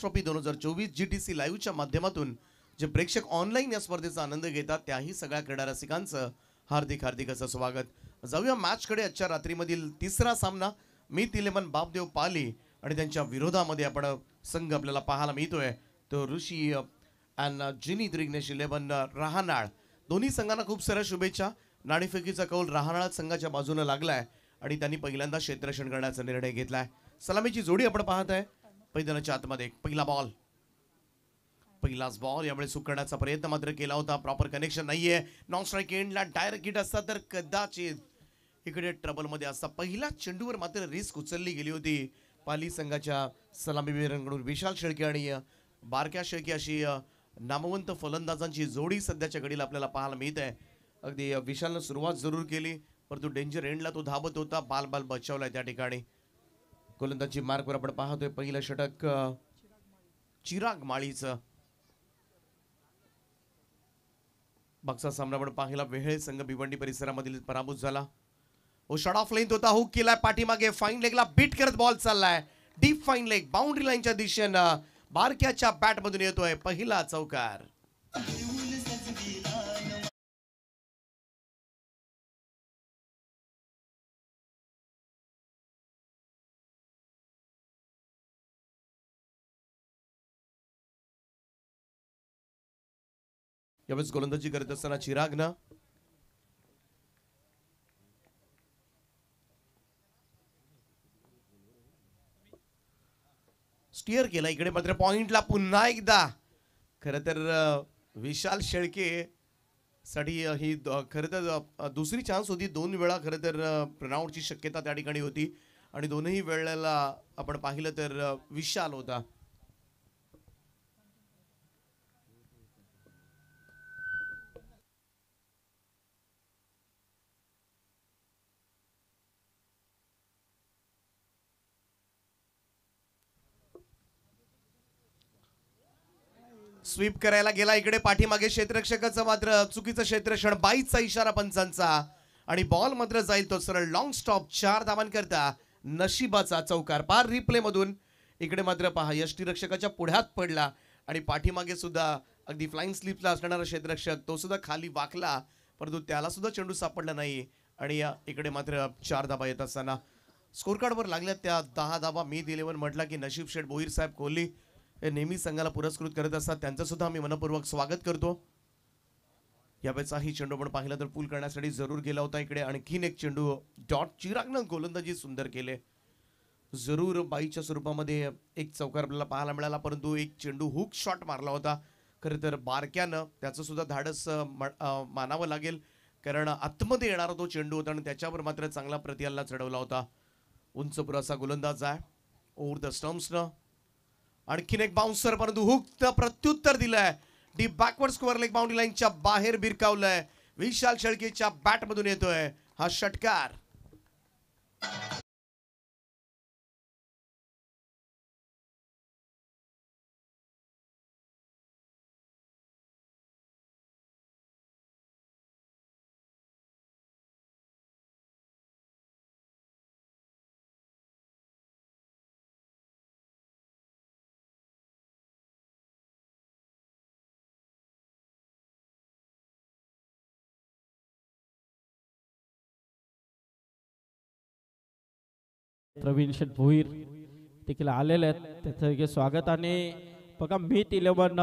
trophy दोन हजार चोवीस जी टी सी लाईव्हच्या माध्यमातून जे प्रेक्षक ऑनलाईन या स्पर्धेचा आनंद घेतात त्याही सगळ्या क्रीडा रसिकांचं हार्दिक हार्दिक असं स्वागत जाऊया मॅचकडे आजच्या रात्रीमधील तिसरा सामना मी तिलेमन बापदेव पाली आणि त्यांच्या विरोधामध्ये आपण संघ आपल्याला पाहायला मिळतोय तो ऋषी अँड जिनी द्रिग्नेश इलेव्हन राहनाळ दोन्ही संघांना खूप साऱ्या शुभेच्छा नाणेफेकीचा कौल राहनाळ संघाच्या बाजूनं लागलाय आणि त्यांनी पहिल्यांदा क्षेत्ररक्षण करण्याचा निर्णय घेतलाय सलामीची जोडी आपण पाहत आहे पैदनाच्या आतमध्ये पहिला बॉल पहिलाच बॉल यामुळे सुकण्याचा प्रयत्न मात्र केला होता प्रॉपर कनेक्शन नाहीये नॉन स्ट्राईक एंडला डायरेक्ट हिट असता तर कदाचित इकडे ट्रबल मध्ये असता पहिला चेंडूवर मात्र रिस्क उचलली गेली होती पाली संघाच्या सलामीवीरांकडून विशाल शेळके आणि बारक्या शेळके अशी नामवंत फलंदाजांची जोडी सध्याच्या घडीला आपल्याला पाहायला मिळत आहे अगदी विशालनं सुरुवात जरूर केली परंतु डेंजर एंडला तो धाबत होता बाल बाल बचावलाय त्या ठिकाणी गोलंदाजी मार्गवर आपण पाहतोय पहिलं षटक चिराग माळीचं बक्सा सामना आपण पाहिला वेळ संघ भिवंडी परिसरामधील पराभूत झाला ओ शॉर्ट ऑफ लाईन होता हुक केलाय पाठीमागे फाईन लेगला बीट करत बॉल चाललाय डीप फाईन लेग बाउंड्री लाईनच्या दिशेनं बारक्याच्या बॅट मधून येतोय पहिला चौकार यावेळेस गोलंदाजी करत असताना ना स्टिअर केला इकडे मात्र पॉइंटला पुन्हा एकदा खर तर विशाल शेळके साठी ही खर तर दुसरी चान्स होती दोन वेळा खरं तर रनआउटची शक्यता त्या ठिकाणी होती आणि दोनही वेळेला आपण पाहिलं तर विशाल होता स्वीप करायला गेला इकडे पाठीमागे क्षेत्रक्षकाचा मात्र चुकीचं क्षेत्रक्षण बाईचा इशारा पंचांचा आणि बॉल मात्र जाईल तो सरळ लॉंग स्टॉप चार धावांकरता नशिबाचा चौकार पार रिप्ले मधून इकडे मात्र पहा यष्टीरक्षकाच्या पुढ्यात पडला आणि पाठीमागे सुद्धा अगदी फ्लाइंग स्लिपला असणारा क्षेत्रक्षक तो सुद्धा खाली वाकला परंतु त्याला सुद्धा चेंडू सापडला नाही आणि इकडे मात्र चार धाबा येत असताना स्कोरकार्डवर लागल्या त्या दहा धाबा मी दिलेवर म्हटला की नशीब शेठ बोईर साहेब कोहली नेहमी संघाला पुरस्कृत करत असतात त्यांचं सुद्धा आम्ही मनपूर्वक स्वागत करतो ही चेंडू आपण पाहिला तर पूल करण्यासाठी जरूर गेला होता इकडे आणखीन एक चेंडू डॉट चिरागनं गोलंदाजी सुंदर केले जरूर बाईच्या स्वरूपामध्ये एक चौकार आपल्याला पाहायला मिळाला परंतु एक चेंडू हुक शॉट मारला होता खरं तर बारक्यानं त्याचं सुद्धा धाडस मानावं लागेल कारण आतमध्ये येणारा तो चेंडू होता आणि त्याच्यावर मात्र चांगला प्रतियाला चढवला होता उंच असा गोलंदाज आहे ओवर द स्टम्सनं आणखीन एक बाउन्सर परंतु हुक प्रत्युत्तर दिलंय डी बॅकवर्ड स्कोअर लेग बाउंड्री लाईनच्या बाहेर भिरकावलंय विशाल शेळकेच्या बॅटमधून येतोय हा षटकार प्रवीण शेठ भोईर देखील आलेले आहेत त्याचं स्वागत आणि बघा मी इलेवन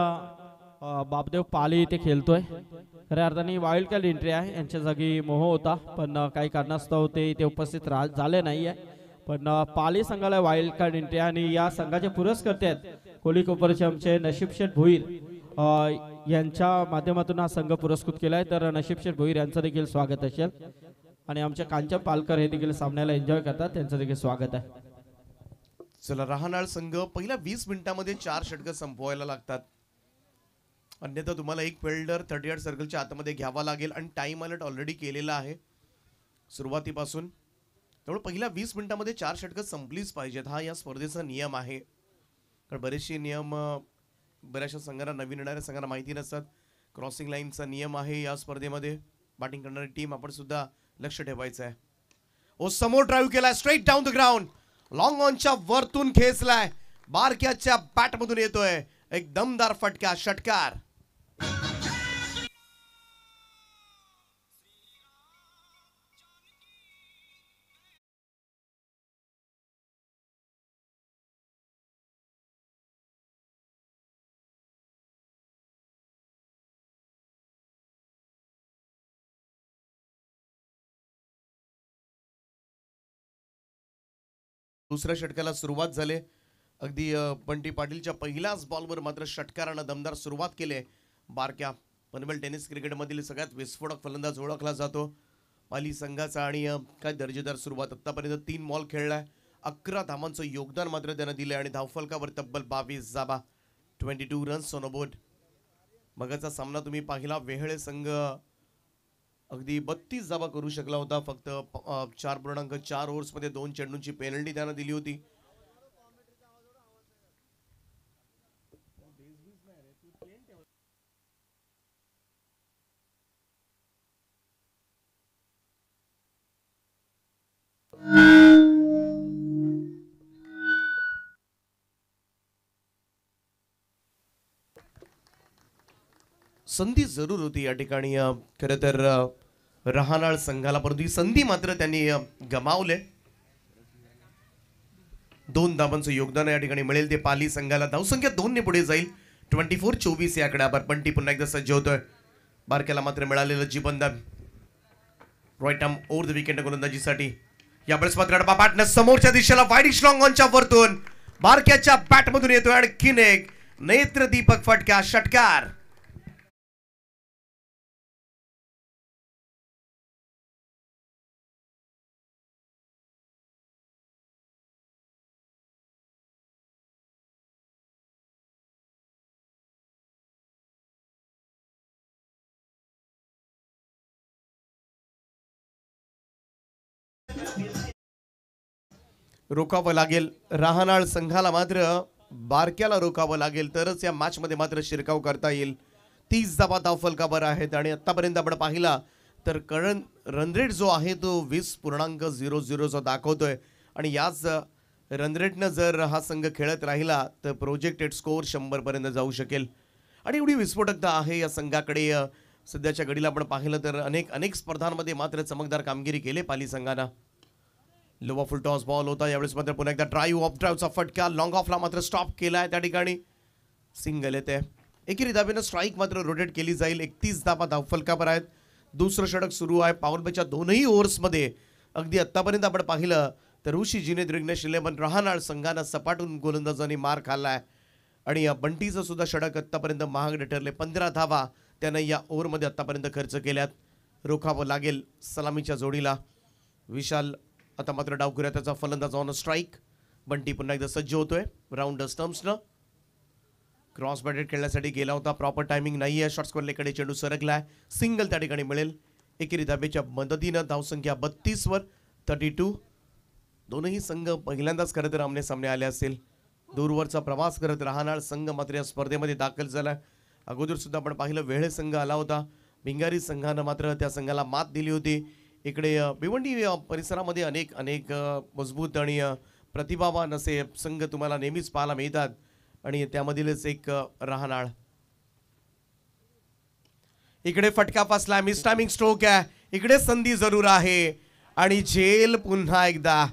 बापदेव पाली इथे खेळतोय खऱ्या अर्थाने वाईल्ड कार्ड एंट्री आहे यांच्या जागी मोह होता पण काही कारणास्तव ते इथे उपस्थित रा झाले नाही आहे पण पाली संघाला वाईल्ड कार्ड एंट्री आणि या संघाचे पुरस्कर्ते आहेत कोली कोपरचे आमचे नशीब शेठ भोईर यांच्या माध्यमातून हा संघ पुरस्कृत केला आहे तर नशीब शेठ भोईर यांचं देखील स्वागत असेल आणि आमच्या कांचन पालकर हे देखील सामन्याला एन्जॉय करतात त्यांचं देखील स्वागत आहे चला राहणार संघ पहिल्या वीस मिनिटांमध्ये चार षटक संपवायला लागतात अन्यथा तुम्हाला एक फिल्डर थर्टी एट सर्कलच्या आतमध्ये घ्यावा लागेल आणि टाइम अलर्ट ऑलरेडी केलेला आहे सुरुवातीपासून त्यामुळे पहिल्या वीस मिनिटांमध्ये चार षटक संपलीच पाहिजेत हा या स्पर्धेचा नियम आहे कारण बरेचसे नियम बऱ्याचशा संघांना नवीन येणाऱ्या संघांना माहिती नसतात क्रॉसिंग लाईनचा नियम आहे या स्पर्धेमध्ये बॅटिंग करणारी टीम आपण सुद्धा लक्ष ठेवायचं आहे ओ समोर ड्राईव्ह केलाय straight down the ground long ऑनच्या वरतून खेचलाय बारक्याच्या बॅटमधून येतोय एक दमदार फटका षटकार दुसऱ्या षटकाला सुरुवात झाले अगदी बंटी पाटीलच्या पहिल्याच बॉलवर मात्र षटकारानं दमदार सुरुवात केली बारक्या पनवेल टेनिस क्रिकेटमधील सगळ्यात विस्फोटक फलंदाज ओळखला जातो पाली संघाचा आणि काय दर्जेदार सुरुवात आत्तापर्यंत तीन बॉल खेळला अकरा धावांचं योगदान मात्र त्यानं दिलं आणि धावफलकावर तब्बल बावीस जाबा ट्वेंटी टू रन्स सोनोबोट मगाचा सामना तुम्ही पाहिला वेहळे संघ अगदी बत्तीस धावा करू शकला होता फक्त चार पूर्णांक चार ओव्हर्समध्ये दोन चेंडूंची पेनल्टी त्यानं दिली होती संधी जरूर होती या ठिकाणी खरं तर रहानाळ संघाला परंतु ही संधी मात्र त्यांनी गमावले दोन धावांचं योगदान या ठिकाणी मिळेल ते पाली संघाला धावसंख्या दोनने पुढे जाईल ट्वेंटी फोर चोवीस याकडे आभार पण पुन्हा एकदा सज्ज होतोय बारक्याला मात्र मिळालेलं जीवनदान रॉयटम ओव्हर द विकेंड गोलंदाजीसाठी यावेळेस मात्र बाटनं समोरच्या दिशेला स्ट्रॉंग ऑनच्या वरतून बारक्याच्या बॅटमधून येतोय आणखीन एक दीपक फटक्या षटकार रोखावं लागेल राहनाळ संघाला मात्र बारक्याला रोखावं लागेल तरच या मॅचमध्ये मात्र शिरकाव करता येईल तीस धावा बरं आहेत आणि आत्तापर्यंत आपण पाहिला तर करण रनरेट जो आहे तो वीस पूर्णांक झिरो झिरोचा दाखवतोय आणि याच रनरेटनं जर हा संघ खेळत राहिला तर प्रोजेक्टेड स्कोअर शंभरपर्यंत जाऊ शकेल आणि एवढी विस्फोटकता आहे या संघाकडे सध्याच्या घडीला आपण पाहिलं तर अनेक अनेक स्पर्धांमध्ये मात्र चमकदार कामगिरी केले पाली संघानं लोवा फुल टॉस बॉल होता यावेळेस मात्र पुन्हा एकदा ड्राईव्ह ऑफ ड्राईव्हचा फटका लॉंग ऑफला मात्र स्टॉप केला आहे त्या ठिकाणी सिंगल येते एकेरी धाबेनं स्ट्राईक मात्र रोटेट केली जाईल एकतीस धाबा धावफलकावर आहेत दुसरं षटक सुरू आहे पावरबेच्या दोनही ओव्हर्समध्ये अगदी आत्तापर्यंत आपण पाहिलं तर ऋषी जिने रिग्नेश राहणार राहणार संघानं सपाटून गोलंदाजांनी मार खाल्ला आहे आणि बंटीचं सुद्धा षटक आत्तापर्यंत महागडे ठरले पंधरा धावा त्यानं या ओव्हरमध्ये आत्तापर्यंत खर्च केल्यात रोखावं लागेल सलामीच्या जोडीला विशाल आता मात्र डावखुऱ्या त्याचा फलंदाज ऑन स्ट्राईक बंटी पुन्हा एकदा सज्ज होतोय राऊंड स्टम्सनं क्रॉस बॅटेड खेळण्यासाठी गेला होता प्रॉपर टायमिंग नाही आहे शॉर्ट्स लेकडे चेंडू सरकलाय सिंगल त्या ठिकाणी मिळेल एकेरी धाबेच्या मदतीनं धावसंख्या बत्तीसवर थर्टी टू दोनही संघ पहिल्यांदाच खरं तर आमने सामने आले असेल दूरवरचा प्रवास करत राहणार संघ मात्र या स्पर्धेमध्ये दाखल झाला अगोदरसुद्धा आपण पाहिलं वेळे संघ आला होता भिंगारी संघानं मात्र त्या संघाला मात दिली होती इकडे भिवंडी परिसरामध्ये अनेक अनेक मजबूत आणि प्रतिभावान असे संघ तुम्हाला नेहमीच पाहायला मिळतात आणि त्यामधीलच एक राहणार इकडे फटका फासला मिस स्ट्रोक आहे इकडे संधी जरूर आहे आणि झेल पुन्हा एकदा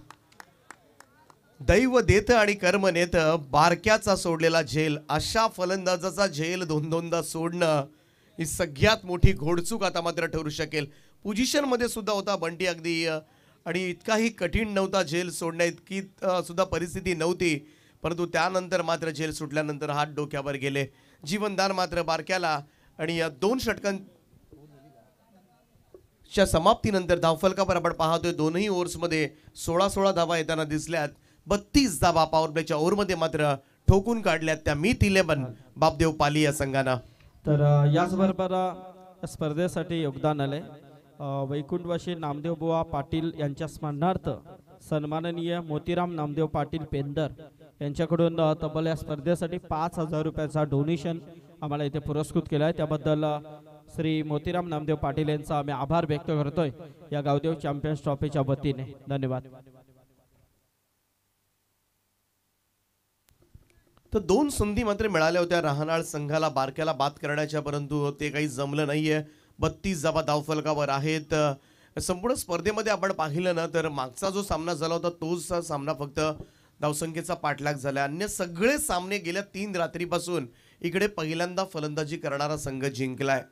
दैव देत आणि कर्म नेत बारक्याचा सोडलेला झेल अशा फलंदाजाचा झेल दोन दोनदा सोडणं ही सगळ्यात मोठी घोडचूक आता मात्र ठरू शकेल मध्ये सुद्धा होता बंटी अगदी आणि इतकाही कठीण नव्हता झेल सोडण्या इतकी सुद्धा परिस्थिती नव्हती परंतु त्यानंतर मात्र झेल सुटल्यानंतर हात डोक्यावर गेले जीवनदान मात्र बारक्याला आणि या दोन षटकांच्या समाप्तीनंतर धावफलकावर आपण पाहतोय दोनही ओव्हर्समध्ये सोळा सोळा धावा येताना दिसल्यात बत्तीस धावा पॉवरप्लेच्या ओव्हरमध्ये मात्र ठोकून काढल्यात त्या मी पण बापदेव पाली या संघाना तर बरोबर स्पर्धेसाठी योगदान आले वैकुंठवासी नामदेव बुवा पाटील यांच्या स्मरणार्थ सन्माननीय मोतीराम नामदेव पाटील पेंदर यांच्याकडून तब्बल या स्पर्धेसाठी पाच हजार रुपयाचा डोनेशन आम्हाला इथे पुरस्कृत केला आहे त्याबद्दल श्री मोतीराम नामदेव पाटील यांचा आम्ही आभार व्यक्त करतोय या गावदेव चॅम्पियन्स ट्रॉफीच्या वतीने धन्यवाद तर दोन संधी मात्र मिळाल्या होत्या राहणार संघाला बारक्याला बात करण्याच्या परंतु ते काही जमलं नाहीये बत्तीस जाबा धावफलकावर आहेत संपूर्ण स्पर्धेमध्ये आपण पाहिलं ना तर मागचा जो सामना झाला होता तोच सामना फक्त धावसंख्येचा पाठलाग झाला अन्य सगळे सामने गेल्या तीन रात्रीपासून इकडे पहिल्यांदा फलंदाजी करणारा संघ जिंकलाय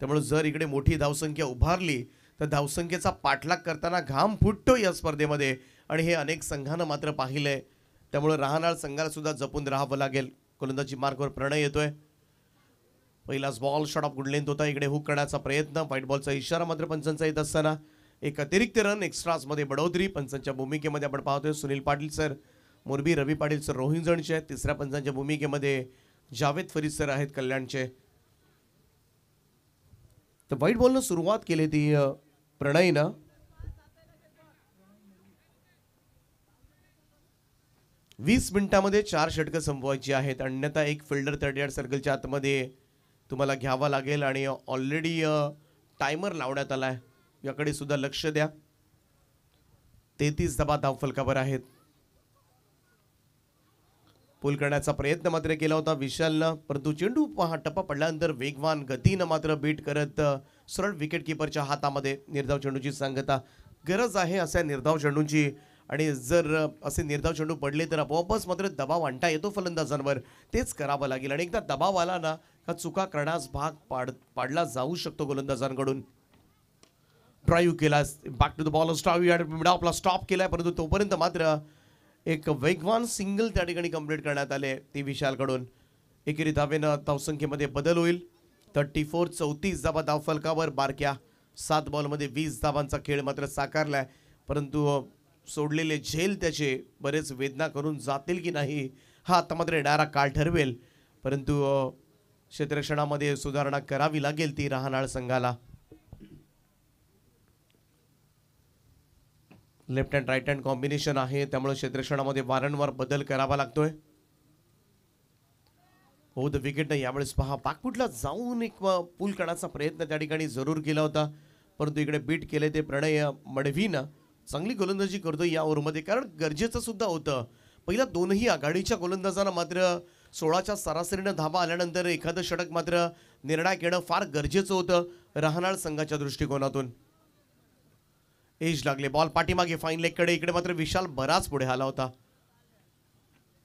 त्यामुळे जर इकडे मोठी धावसंख्या उभारली तर धावसंख्येचा पाठलाग करताना घाम फुटतो या स्पर्धेमध्ये आणि हे अनेक संघानं मात्र पाहिलं आहे त्यामुळे राहणार संघाला सुद्धा जपून राहावं लागेल गोलंदाजी मार्गवर प्रणय येतोय पहिलाच बॉल शॉट ऑफ गुडलेंथ होता इकडे हुक करण्याचा प्रयत्न व्हाईट बॉलचा इशारा मात्र पंचांचा येत असताना एक अतिरिक्त रन एक्स्ट्रासमध्ये बडोदरी पंचांच्या भूमिकेमध्ये आपण पाहतोय सुनील पाटील सर मुरबी रवी पाटील सर रोहिंजणचे तिसऱ्या पंचांच्या भूमिकेमध्ये जावेद फरीद सर आहेत कल्याणचे तर व्हाईट बॉलनं सुरुवात केली ती प्रणयीनं वीस मिनिटामध्ये चार षटकं संपवायची आहेत अन्यथा एक फिल्डर थर्ड यार्ड सर्कलच्या आतमध्ये तुम्हाला घ्यावा लागेल आणि ऑलरेडी टायमर लावण्यात आला आहे याकडे सुद्धा लक्ष द्या तेहतीस धाव धावफलकावर आहेत पूल करण्याचा प्रयत्न मात्र केला होता विशालनं परंतु चेंडू हा टप्पा पडल्यानंतर वेगवान गतीनं मात्र बीट करत सरळ विकेटकीपरच्या हातामध्ये निर्धाव चेंडूची सांगता गरज आहे अशा निर्धाव चेंडूंची आणि जर असे निर्धाव चेंडू पडले तर आपोआपच मात्र दबाव आणता येतो फलंदाजांवर तेच करावं लागेल आणि एकदा दबाव आला ना हा चुका करण्यास भाग पाड पाडला जाऊ शकतो गोलंदाजांकडून ड्राईव्ह केला back to the ball stop आपला स्टॉप केलाय परंतु तोपर्यंत मात्र एक वेगवान सिंगल त्या ठिकाणी कंप्लीट करण्यात आले ते विशालकडून एकेरी धावेनं धावसंख्येमध्ये बदल होईल थर्टी फोर चौतीस धाबा फलकावर बारक्या सात बॉलमध्ये वीस धाबांचा खेळ मात्र साकारलाय परंतु सोडलेले झेल त्याचे बरेच वेदना करून जातील की नाही हा आता मात्र येणारा काळ ठरवेल परंतु क्षेत्ररक्षणामध्ये सुधारणा करावी लागेल ती राहणार संघाला left hand right hand combination आहे त्यामुळे क्षेत्रक्षणामध्ये वारंवार बदल करावा लागतोय हो द विकेट नाही यावेळेस पहा पाकपुटला जाऊन एक पूल करण्याचा प्रयत्न त्या ठिकाणी जरूर केला होता परंतु इकडे बीट केले ते प्रणय मडवीनं चांगली गोलंदाजी करतो या ओव्हरमध्ये कारण गरजेचं सुद्धा होतं पहिल्या दोनही आघाडीच्या गोलंदाजांना मात्र सोळाच्या सरासरीनं धावा आल्यानंतर एखादं षटक मात्र निर्णायक येणं फार गरजेचं होतं राहणार संघाच्या दृष्टिकोनातून एज लागले बॉल पाठीमागे फाईन लेगकडे इकडे मात्र विशाल बराच पुढे आला होता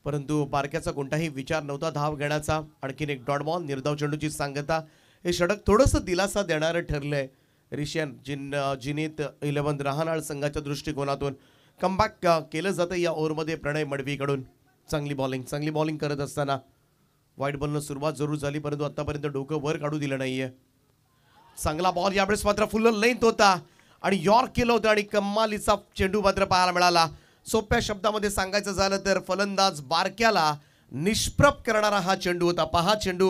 परंतु बारक्याचा कोणताही विचार नव्हता धाव घेण्याचा आणखीन एक डॉट बॉल निर्धाव चेंडूची सांगता हे षटक थोडंसं दिलासा देणारं ठरलंय रिशियन जिन जिनीत इलेव्हन राहणार संघाच्या दृष्टिकोनातून कमबॅक केलं जातं या ओव्हरमध्ये प्रणय मडवीकडून चांगली बॉलिंग चांगली बॉलिंग करत असताना वाईट बॉलनं सुरुवात जरूर झाली परंतु आतापर्यंत डोकं वर काढू दिलं नाहीये चांगला बॉल यावेळेस मात्र फुल लेंथ होता आणि यॉर्क केलं होतं आणि कम्मालीचा चेंडू मात्र पाहायला मिळाला सोप्या शब्दामध्ये सांगायचं झालं तर फलंदाज बारक्याला निष्प्रप करणारा हा चेंडू होता पहा चेंडू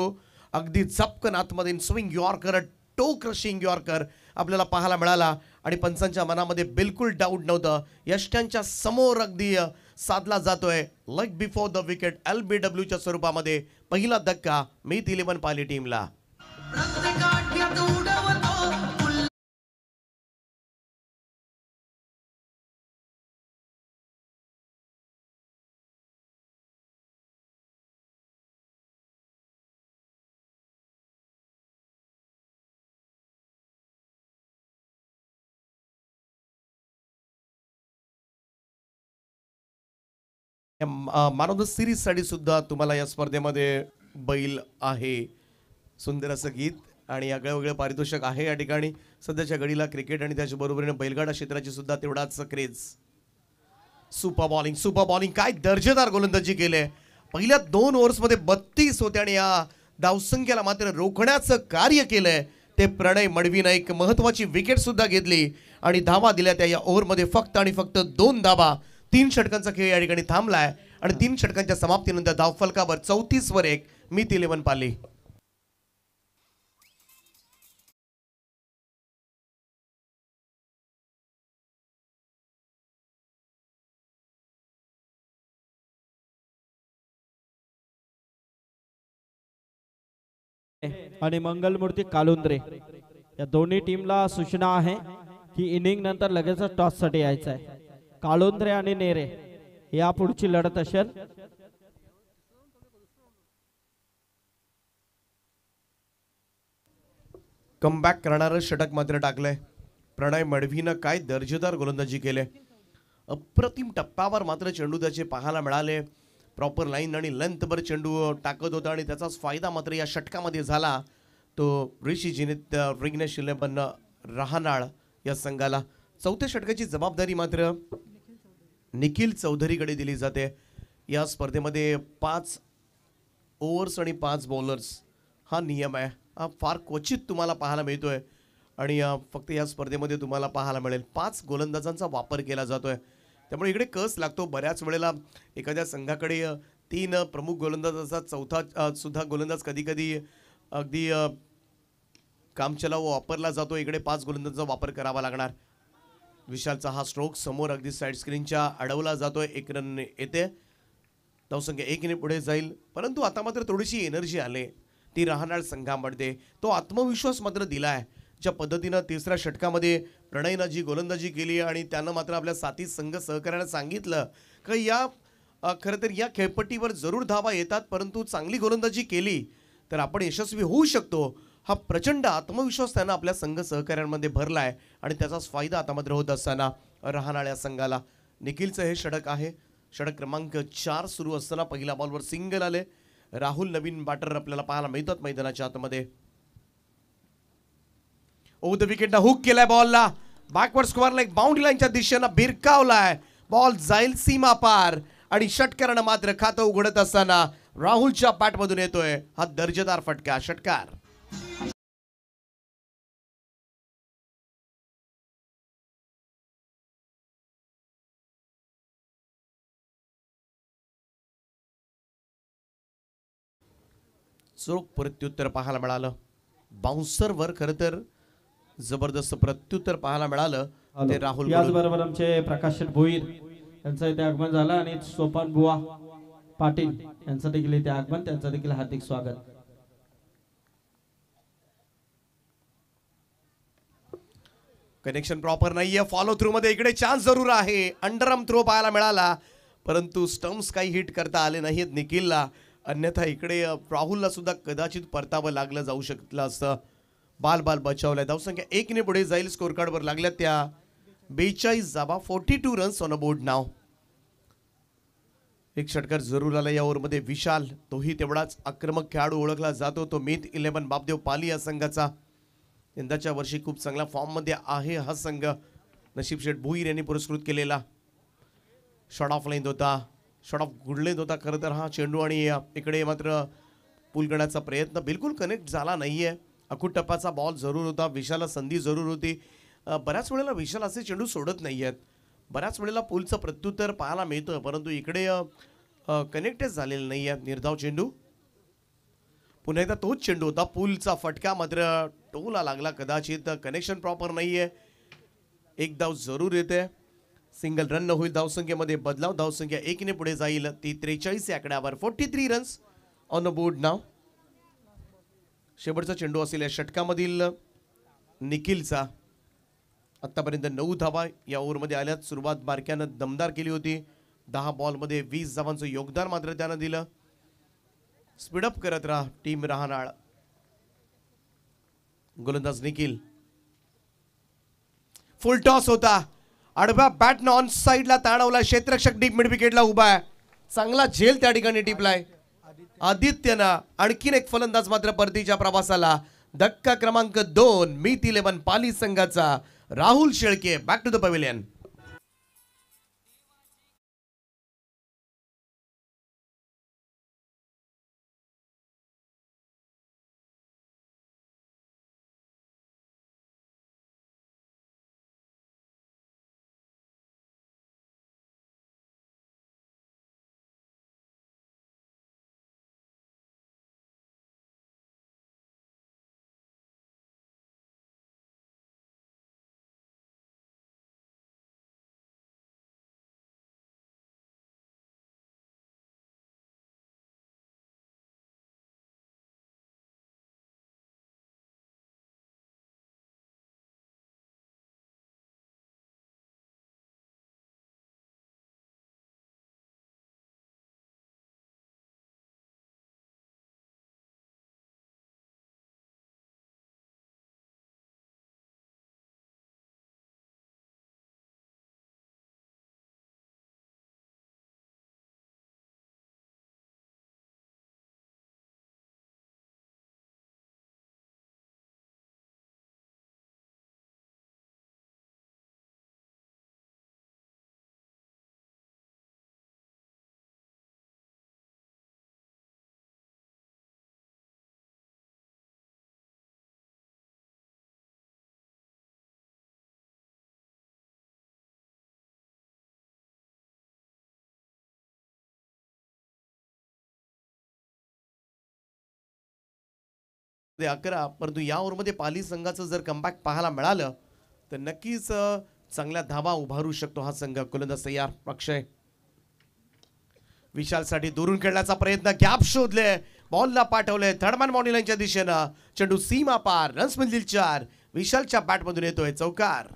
अगदी झपकन आतमध्ये swing yorker toe crushing yorker आपल्याला पाहायला मिळाला आणि पंचांच्या मनामध्ये बिलकुल डाऊट नव्हतं यष्ट्यांच्या समोर अगदी साधला जातोय leg before the wicket L B डब्ल्यूच्या स्वरूपामध्ये पहिला धक्का मीत इलेव्हन पाली टीमला मॅन ऑफ द साठी सुद्धा तुम्हाला या स्पर्धेमध्ये बैल आहे सुंदर असं गीत आणि आगळे वेगळे पारितोषिक आहे या ठिकाणी सध्याच्या घडीला क्रिकेट आणि त्याच्याबरोबरीने बैलगाडा क्षेत्राची सुद्धा तेवढाच craze super bowling super bowling काय दर्जेदार गोलंदाजी केले पहिल्या दोन ओव्हर्समध्ये बत्तीस होते आणि या धावसंख्येला मात्र रोखण्याचं कार्य केलंय ते प्रणय मडवीनं एक महत्वाची विकेट सुद्धा घेतली आणि धावा दिल्या त्या या ओव्हरमध्ये फक्त आणि फक्त दोन धावा तीन षटकांचा खेळ या ठिकाणी थांबला आहे आणि तीन षटकांच्या समाप्तीनंतर धावफलकावर चौतीस वर एक मी इलेव्हन पाली आणि मंगलमूर्ती कालुंद्रे या दोन्ही टीमला सूचना आहे की इनिंग नंतर लगेच टॉससाठी यायचं आहे काळोंद्रे आणि नेरे या पुढची लढत असेल कमबॅक करणार षटक मात्र टाकलंय प्रणय मडवीनं काय दर्जेदार गोलंदाजी केले अप्रतिम टप्प्यावर मात्र चेंडू त्याचे पाहायला मिळाले प्रॉपर लाईन आणि लेंथवर चेंडू टाकत होता आणि त्याचाच फायदा मात्र या षटकामध्ये झाला तो ऋषीजीने रिग्नेश शिलेबन राहनाळ या संघाला चौथ्या षटकाची जबाबदारी मात्र निखिल चौधरीकडे दिली जाते या स्पर्धेमध्ये पाच ओव्हर्स आणि पाच बॉलर्स हा नियम आहे हा फार क्वचित तुम्हाला पाहायला मिळतो आहे आणि फक्त या स्पर्धेमध्ये तुम्हाला पाहायला मिळेल पाच गोलंदाजांचा वापर केला जातो आहे त्यामुळे इकडे कस लागतो बऱ्याच वेळेला एखाद्या संघाकडे तीन प्रमुख गोलंदाजाचा चौथा सुद्धा गोलंदाज कधीकधी अगदी कामचलाव वापरला जातो इकडे पाच गोलंदाजांचा वापर करावा लागणार विशालचा हा स्ट्रोक समोर अगदी साईड स्क्रीनच्या अडवला जातोय एक रन येते धावसंख्या एकने पुढे जाईल परंतु आता मात्र थोडीशी एनर्जी आले ती राहणार संघामध्ये तो आत्मविश्वास मात्र दिला आहे ज्या पद्धतीनं तिसऱ्या षटकामध्ये प्रणयनं जी गोलंदाजी केली आणि त्यानं मात्र आपल्या साथी संघ सहकार्यानं सांगितलं की या खरं तर या खेळपट्टीवर जरूर धावा येतात परंतु चांगली गोलंदाजी केली तर आपण यशस्वी होऊ शकतो हा प्रचंड आत्मविश्वास त्यांना आपल्या संघ सहकाऱ्यांमध्ये भरला आहे आणि त्याचाच फायदा आता मात्र होत असताना राहणाऱ्या संघाला निखिलचं हे षडक आहे षडक क्रमांक चार सुरू असताना पहिल्या बॉलवर सिंगल आले राहुल नवीन बॅटर आपल्याला पाहायला मिळतात मैदानाच्या आतमध्ये ओ द विकेटला हुक केलाय बॉलला बॅकवर्ड स्क्वॉरला एक बाउंड्री लाईनच्या दिशेनं भिरकावलाय बॉल जाईल सीमा पार आणि षटकारानं मात्र खातं उघडत असताना राहुलच्या पाठमधून येतोय हा दर्जेदार फटका षटकार चोख प्रत्युत्तर पाहायला मिळालं वर खर तर जबरदस्त प्रत्युत्तर पाहायला मिळालं ते राहुल याचबरोबर आमचे प्रकाशन भोईर यांचं इथे आगमन झालं आणि सोपान बुवा पाटील यांचं देखील इथे आगमन त्यांचं देखील हार्दिक स्वागत कनेक्शन प्रॉपर नाही आहे फॉलो थ्रूमध्ये इकडे चान्स जरूर आहे अंडरम थ्रो पाहायला मिळाला परंतु स्टम्स काही हिट करता आले नाही आहेत निखिलला अन्यथा इकडे राहुलला सुद्धा कदाचित परतावं लागलं जाऊ शकलं असतं बाल बाल बचावलाय धावसंख्या एकने पुढे जाईल स्कोर कार्डवर लागल्या त्या बेचाळीस जाबा forty two runs on a board नाव एक षटकार जरूर आला या मध्ये विशाल तोही तेवढाच आक्रमक खेळाडू ओळखला जातो तो मेथ इलेव्हन बाबदेव पाली या संघाचा यंदाच्या वर्षी खूप चांगला फॉर्ममध्ये आहे हा संघ नशीब शेठ भुईर यांनी पुरस्कृत केलेला शॉर्ट ऑफ लेंद होता शॉर्ट ऑफ गुडलेंद होता खरं तर हा चेंडू आणि इकडे मात्र पूल करण्याचा प्रयत्न बिलकुल कनेक्ट झाला नाही आहे अखूट टप्पाचा बॉल जरूर होता विशाला संधी जरूर होती बऱ्याच वेळेला विशाल असे चेंडू सोडत नाही आहेत बऱ्याच वेळेला पूलचं प्रत्युत्तर पाहायला मिळतं परंतु इकडे कनेक्टच झालेलं नाही आहेत निर्धाव चेंडू पुन्हा एकदा तोच चेंडू होता पूलचा फटका मात्र टोला लागला कदाचित कनेक्शन प्रॉपर नाही आहे एक धाव जरूर येते सिंगल रन न होईल धावसंख्येमध्ये बदलाव धावसंख्या एकने पुढे जाईल ती त्रेचाळीस आकड्यावर forty three runs on a board नाव शेवटचा चेंडू असेल या षटकामधील निखिलचा आत्तापर्यंत नऊ धावा या ओव्हरमध्ये आल्यात सुरुवात बारक्यानं दमदार केली होती दहा बॉलमध्ये वीस धावांचं योगदान मात्र त्यानं दिलं स्पीडअप करत राहा टीम राहणार गोलंदाज निखिल फुल टॉस होता आडव्या बॅट ऑन साईडला ताणवला क्षेत्रक्षक डीप मिड उभा आहे चांगला झेल त्या ठिकाणी टिपलाय आदित्यनं आणखीन एक फलंदाज मात्र परतीच्या प्रवासाला धक्का क्रमांक दोन मी तिलेवन पाली संघाचा Rahul Shelke back to the pavilion ते अकरा परंतु या ओव्हरमध्ये पाली संघाचं जर कमबॅक पाहायला मिळालं तर नक्कीच चांगला धावा उभारू शकतो हा संघ गोलंदाज पक्ष अक्षय साठी दुरून खेळण्याचा प्रयत्न गॅप शोधले बॉलला पाठवले थर्डमॅन मॉनिलाईनच्या दिशेनं चेंडू सीमा पार रन्स मधील चार विशालच्या बॅटमधून येतोय चौकार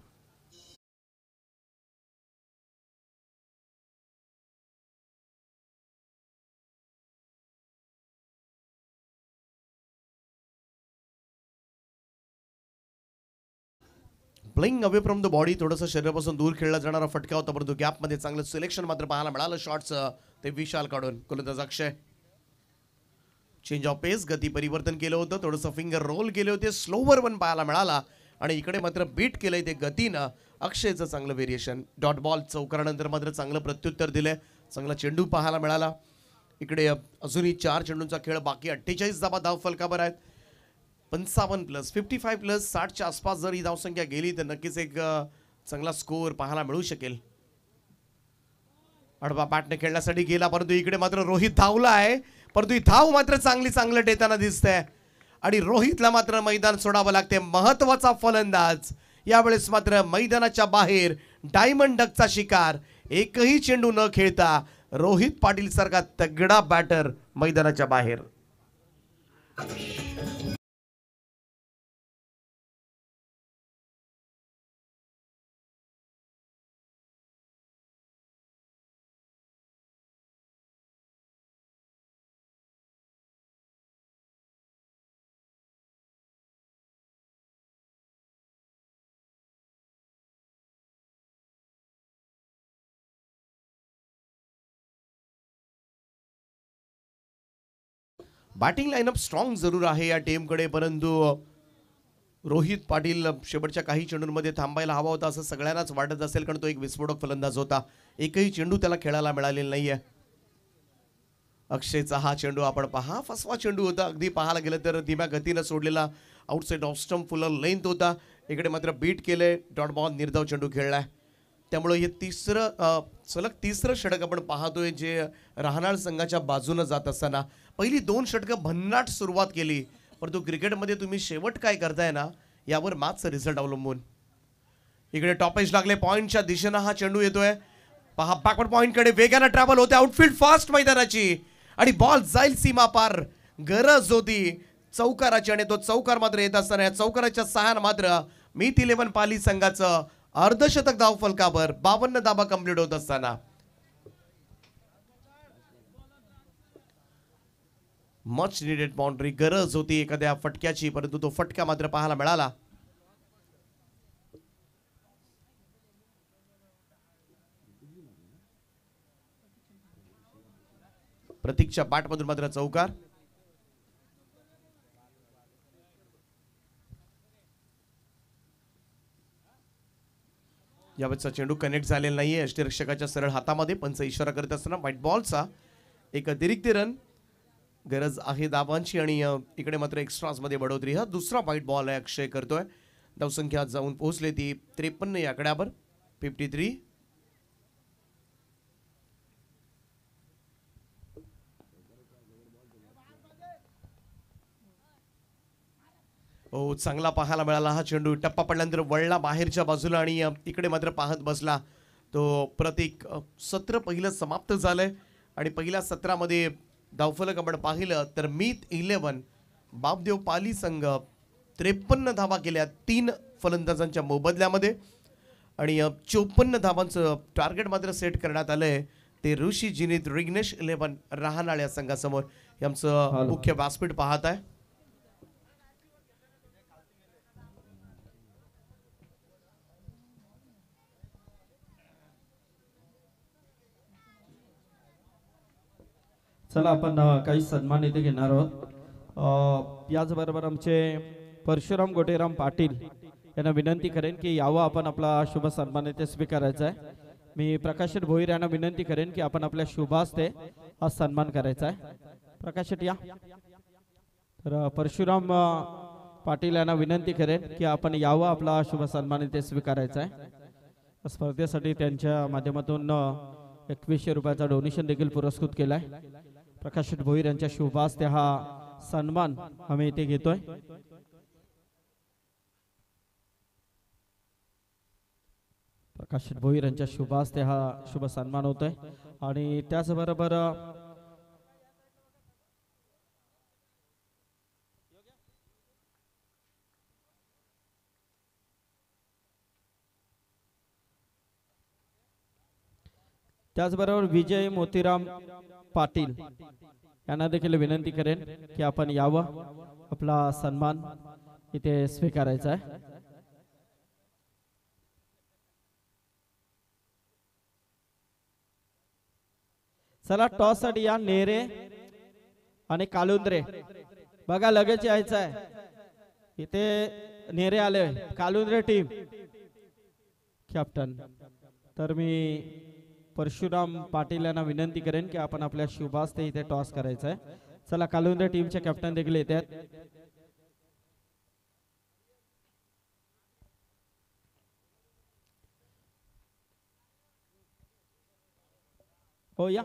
playing away from the body थोडंसं शरीरापासून दूर खेळला जाणारा फटका होता परंतु गॅपमध्ये चांगलं सिलेक्शन मात्र पाहायला मिळालं शॉट्सचं ते विशाल काढून गोलंदाज अक्षय चेंज ऑफ पेस गती परिवर्तन केलं होतं थोडंसं फिंगर रोल केले होते स्लोवर वन पाहायला मिळाला आणि इकडे मात्र बीट केलंय ते गतीनं अक्षयचं चांगलं व्हेरिएशन डॉट बॉल चौकारानंतर मात्र चांगलं प्रत्युत्तर दिलं चांगला चेंडू पाहायला मिळाला इकडे अजूनही चार चेंडूंचा खेळ बाकी अठ्ठेचाळीस धाबा धाव फलकावर आहेत पंचावन्न प्लस फिफ्टी फाय प्लस साठच्या आसपास जर ही धावसंख्या गेली तर नक्कीच एक चांगला स्कोअर पाहायला मिळू शकेल अडबा पाटणे खेळण्यासाठी गेला परंतु इकडे मात्र रोहित धावला आहे परंतु ही धाव मात्र चांगली चांगलं टेताना दिसते आणि रोहितला मात्र मैदान सोडावं लागते महत्वाचा फलंदाज यावेळेस मात्र मैदानाच्या बाहेर डायमंड डकचा शिकार एकही चेंडू न खेळता रोहित पाटील सारखा तगडा बॅटर मैदानाच्या बाहेर बॅटिंग अप स्ट्रॉंग जरूर आहे या टीमकडे परंतु रोहित पाटील शेवटच्या काही चेंडूंमध्ये थांबायला हवा होता असं सगळ्यांनाच वाटत असेल कारण तो एक विस्फोटक फलंदाज होता एकही चेंडू त्याला खेळायला मिळालेला नाही अक्षयचा हा चेंडू आपण पहा फसवा चेंडू होता अगदी पाहायला गेलं तर धीम्या गतीनं सोडलेला ऑफ ऑफस्टम फुलर लेंथ होता इकडे मात्र बीट केले डॉट बॉल निर्धाव चेंडू खेळलाय त्यामुळे हे तिसरं सलग तिसरं षडक आपण पाहतोय जे राहणार संघाच्या बाजूनं जात असताना पहिली दोन षटकं भन्नाट सुरुवात केली परंतु क्रिकेटमध्ये तुम्ही शेवट काय करताय ना यावर मात्र रिझल्ट अवलंबून इकडे टॉपेज लागले पॉईंटच्या दिशेनं हा चेंडू येतोय पहा बॅकवर्ड पॉईंटकडे वेगानं ट्रॅव्हल होते आउटफील्ड फास्ट मैदानाची आणि बॉल जाईल सीमा पार गरज होती चौकाराची आणि तो चौकार मात्र येत असताना या चौकाराच्या सहान मात्र मी इलेव्हन पाली संघाचं अर्धशतक धाव फलकावर बावन्न दाबा कंप्लीट होत असताना मच निडेड बाउंड्री गरज होती एखाद्या फटक्याची परंतु तो फटका मात्र पाहायला मिळाला प्रतीकच्या पाठमधून मात्र चौकार यावेळेचा चेंडू कनेक्ट झालेला नाहीये अष्टरक्षकाच्या सरळ हातामध्ये पंच इशारा करत असताना व्हाईट बॉलचा एक अतिरिक्त रन गरज आहे दाबांची आणि इकडे मात्र मध्ये बढोतरी हा दुसरा वाईट बॉल आहे अक्षय करतोय धावसंख्या जाऊन पोहोचले ती त्रेपन्न या आकड्यावर फिफ्टी थ्री हो चांगला पाहायला मिळाला हा चेंडू टप्पा पडल्यानंतर वळला बाहेरच्या बाजूला आणि इकडे मात्र पाहत बसला तो प्रतीक सत्र पहिलं समाप्त झालंय आणि पहिल्या सत्रामध्ये धावफलक आपण पाहिलं तर मीत इलेव्हन बापदेव पाली संघ त्रेपन्न धावा केल्या तीन फलंदाजांच्या मोबदल्यामध्ये आणि चोपन्न धावांचं टार्गेट मात्र सेट करण्यात आलं आहे ते ऋषी जिनीत रिग्नेश इलेवन राहणाऱ्या संघासमोर यांचं मुख्य व्यासपीठ पाहत आहे चला आपण काही सन्मान इथे घेणार आहोत याचबरोबर आमचे परशुराम गोटेराम पाटील यांना विनंती करेन की यावं आपण आपला शुभ सन्मान इथे स्वीकारायचा आहे मी प्रकाशित भोईर यांना विनंती करेन की आपण आपल्या शुभास्ते हा सन्मान करायचा आहे प्रकाशित या तर परशुराम पाटील यांना विनंती करेन की आपण यावं आपला शुभ सन्मान इथे स्वीकारायचा आहे स्पर्धेसाठी त्यांच्या माध्यमातून एकवीसशे रुपयाचा डोनेशन देखील पुरस्कृत केला आहे प्रकाशित भोईर यांच्या ते हा सन्मान आम्ही इथे घेतोय प्रकाशित भोईर यांच्या ते हा शुभ सन्मान होतोय आणि त्याचबरोबर त्याचबरोबर विजय मोतीराम पाटील यांना देखील विनंती करेन की आपण यावं आपला सन्मान इथे स्वीकारायचा आहे चला टॉस साठी या नेरे आणि कालुंद्रे बघा लगेच यायचं आहे इथे नेरे आले कालुंद्रे टीम कॅप्टन तर मी परशुराम पाटील यांना विनंती करेन की आपण आपल्या शुभास ते इथे टॉस करायचं आहे चला टीम टीमचे कॅप्टन देखील येत हो या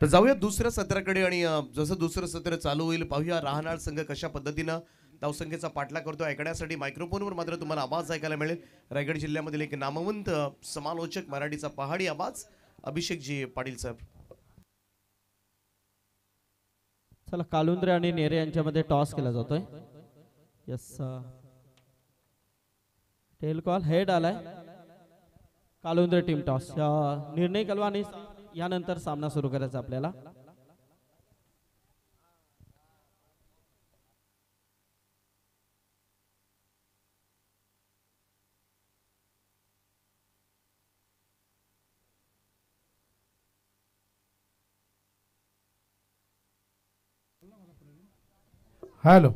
तर जाऊया दुसऱ्या सत्राकडे आणि जसं दुसरं सत्र चालू होईल पाहूया राहणार संघ कशा पद्धतीनं धावसंख्येचा पाठला करतो ऐकण्यासाठी मायक्रोफोनवर मात्र तुम्हाला आवाज ऐकायला मिळेल रायगड जिल्ह्यामधील एक नामवंत समालोचक मराठीचा पहाडी आवाज अभिषेकजी पाटील साहेब चला कालुंद्रे आणि नेरे यांच्यामध्ये टॉस केला जातोय यस टेल कॉल हेड आलाय कालुंद्रे टीम टॉस निर्णय कलवा आणि यानंतर सामना सुरू करायचा आपल्याला हॅलो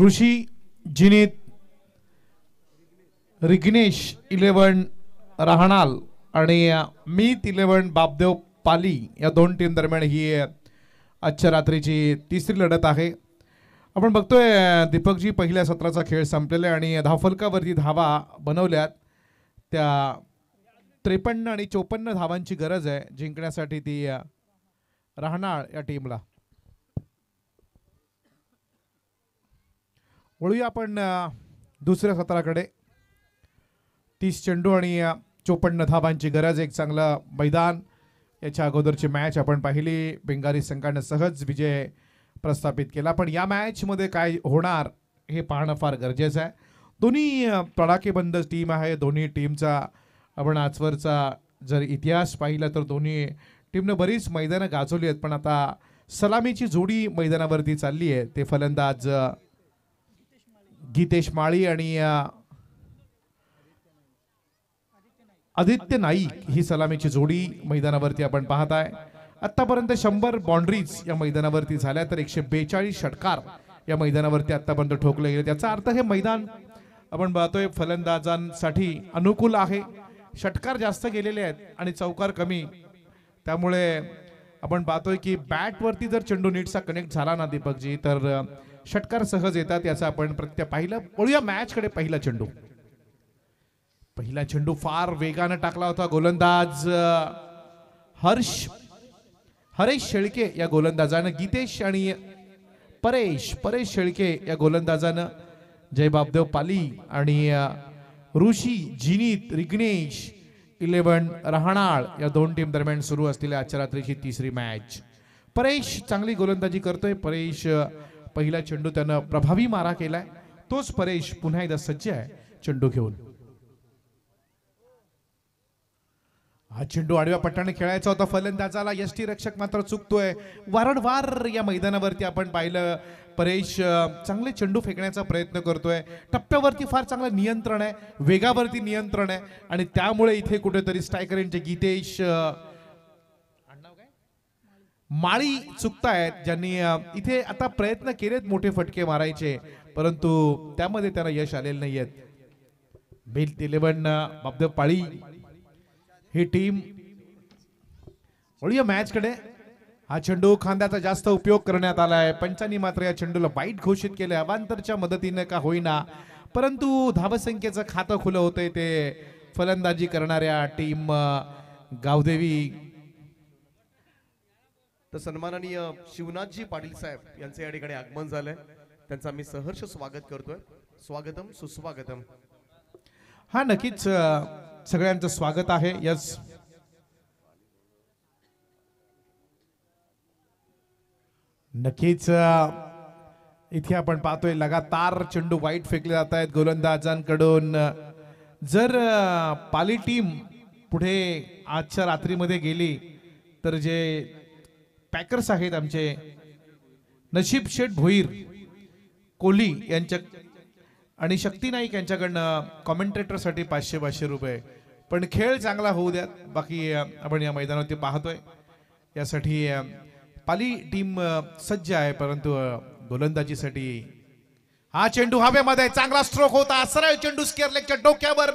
ऋषी जिनीत रिग्नेश इलेवन राहणाल आणि मीत इलेवन बापदेव पाली या दोन टीम दरम्यान ही आजच्या रात्रीची तिसरी लढत आहे आपण बघतोय दीपकजी पहिल्या सत्राचा खेळ संपलेला आहे आणि धावफलकावरती धावा बनवल्यात त्या त्रेपन्न आणि चोपन्न धावांची गरज आहे जिंकण्यासाठी ती राहणार या टीमला वळूया आपण दुसऱ्या सत्राकडे तीस चेंडू आणि चोपन्न धाबांची गरज एक चांगलं मैदान याच्या अगोदरची मॅच आपण पाहिली बेंगारी संघानं सहज विजय प्रस्थापित केला पण या मॅचमध्ये काय होणार हे पाहणं फार गरजेचं आहे दोन्ही तडाखेबंद टीम आहे दोन्ही टीमचा आपण आजवरचा जर इतिहास पाहिला तर दोन्ही टीमनं बरीच मैदानं गाजवली आहेत पण आता सलामीची जोडी मैदानावरती चालली आहे ते फलंदाज गीतेश माळी आणि आदित्य नाईक ही सलामीची जोडी मैदानावरती आपण पाहत आहे आतापर्यंत शंभर बाउंड्रीज या मैदानावरती झाल्या तर एकशे बेचाळीस षटकार या मैदानावरती आतापर्यंत ठोकले गेले त्याचा अर्थ हे मैदान आपण पाहतोय फलंदाजांसाठी अनुकूल आहे षटकार जास्त गेलेले आहेत आणि चौकार कमी त्यामुळे आपण पाहतोय की बॅटवरती जर चेंडू नीटचा कनेक्ट झाला ना दीपकजी तर षटकार सहज येतात याचा आपण प्रत्यय पाहिलं मॅच मॅचकडे पहिला चेंडू पहिला चेंडू फार वेगानं टाकला होता गोलंदाज हर्ष हरेश शेळके या गोलंदाजानं गीतेश आणि परेश परेश शेळके या गोलंदाजानं जय बाबदेव पाली आणि ऋषी जिनीत रिग्नेश इलेव्हन रहाणाळ या दोन टीम दरम्यान सुरू असलेल्या आजच्या रात्रीची तिसरी मॅच परेश चांगली गोलंदाजी करतोय परेश पहिला चेंडू त्यानं प्रभावी मारा केलाय तोच परेश पुन्हा एकदा सज्ज आहे चेंडू घेऊन हा चेंडू आडव्या पट्ट्याने खेळायचा होता फलंदाजाला यष्टी रक्षक मात्र चुकतोय वारंवार या मैदानावरती आपण पाहिलं परेश चांगले चेंडू फेकण्याचा प्रयत्न करतोय टप्प्यावरती फार चांगलं नियंत्रण आहे वेगावरती नियंत्रण आहे आणि त्यामुळे इथे कुठेतरी यांचे गीतेश माळी चुकतायत ज्यांनी इथे आता प्रयत्न केलेत मोठे फटके मारायचे परंतु त्यामध्ये त्यांना यश आलेलं नाहीयेत बिल इलेव्हन बाबदेव पाळी ही टीम वळूया मॅच कडे हा चेंडू खांद्याचा जास्त उपयोग करण्यात आला आहे पंचांनी मात्र या चेंडूला वाईट घोषित केले अवांतरच्या मदतीनं का होईना परंतु धावसंख्येचं खातं खुलं होतंय ते फलंदाजी करणाऱ्या टीम गावदेवी तर सन्माननीय शिवनाथजी पाटील साहेब यांचं या ठिकाणी आगमन झालंय त्यांचं आम्ही सहर्ष स्वागत करतोय स्वागतम सुस्वागतम हा नक्कीच सगळ्यांचं स्वागत आहे यस नक्कीच इथे आपण पाहतोय लगातार चेंडू वाईट फेकले जात आहेत गोलंदाजांकडून जर पाली टीम पुढे आजच्या रात्रीमध्ये गेली तर जे पॅकर्स आहेत आमचे नशीब शेठ भोईर कोहली यांच्या आणि शक्ती नाईक यांच्याकडनं कॉमेंटेटरसाठी पाचशे पाचशे रुपये पण खेळ चांगला होऊ द्यात बाकी आपण या मैदानावरती पाहतोय यासाठी पाली टीम सज्ज आहे परंतु गोलंदाजीसाठी हा चेंडू हवेमध्ये चांगला स्ट्रोक होता सरळ चेंडू स्केअरलेगच्या डोक्यावर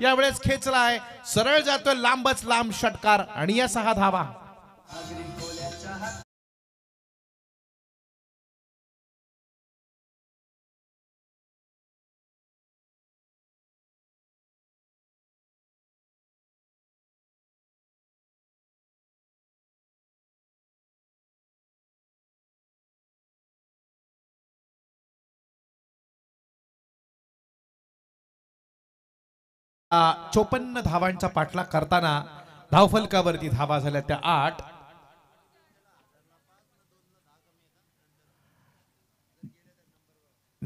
यावेळेस खेचला आहे सरळ जातोय लांबच लांब षटकार आणि या सहा धावा चोपन्न धावांचा पाठलाग करताना धावफलकावरती धावा झाल्या त्या आठ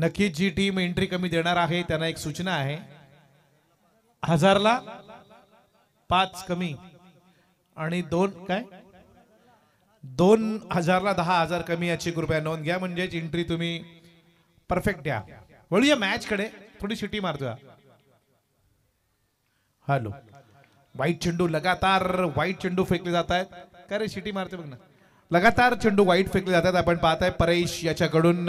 नक्की जी टीम एंट्री कमी देणार आहे त्यांना एक सूचना आहे हजारला पाच कमी आणि दोन काय दोन हजारला दहा हजार कमी याची कृपया नोंद घ्या म्हणजेच एंट्री तुम्ही परफेक्ट द्या वळूया मॅच कडे थोडी शिटी मारतोया हॅलो वाईट चेंडू लगातार वाईट चेंडू फेकले जात आहेत काय रे शिटी मारते बघ ना लगातार चेंडू वाईट फेकले जातात आपण पाहताय परेश याच्याकडून